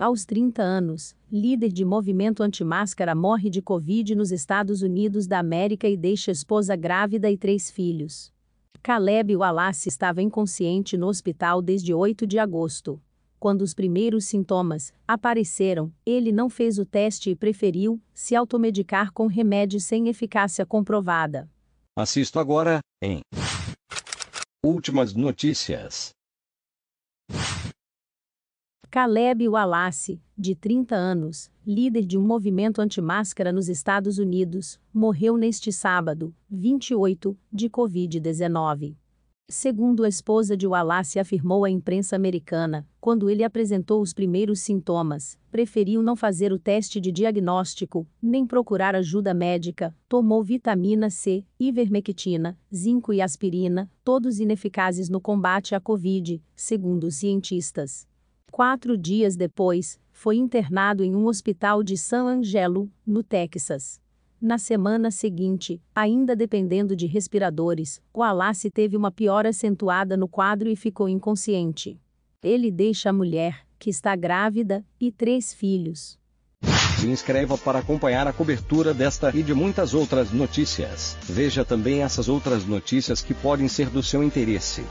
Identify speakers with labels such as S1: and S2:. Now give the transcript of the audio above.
S1: Aos 30 anos, líder de movimento anti-máscara morre de Covid nos Estados Unidos da América e deixa esposa grávida e três filhos. Caleb Wallace estava inconsciente no hospital desde 8 de agosto. Quando os primeiros sintomas apareceram, ele não fez o teste e preferiu se automedicar com remédios sem eficácia comprovada.
S2: Assisto agora, em Últimas notícias.
S1: Caleb Wallace, de 30 anos, líder de um movimento anti-máscara nos Estados Unidos, morreu neste sábado, 28, de Covid-19. Segundo a esposa de Wallace afirmou à imprensa americana, quando ele apresentou os primeiros sintomas, preferiu não fazer o teste de diagnóstico, nem procurar ajuda médica, tomou vitamina C, ivermectina, zinco e aspirina, todos ineficazes no combate à Covid, segundo os cientistas. Quatro dias depois, foi internado em um hospital de San Angelo, no Texas. Na semana seguinte, ainda dependendo de respiradores, o Wallace teve uma piora acentuada no quadro e ficou inconsciente. Ele deixa a mulher, que está grávida, e três filhos.
S3: Se inscreva para acompanhar a cobertura desta e de muitas outras notícias. Veja também essas outras notícias que podem ser do seu interesse.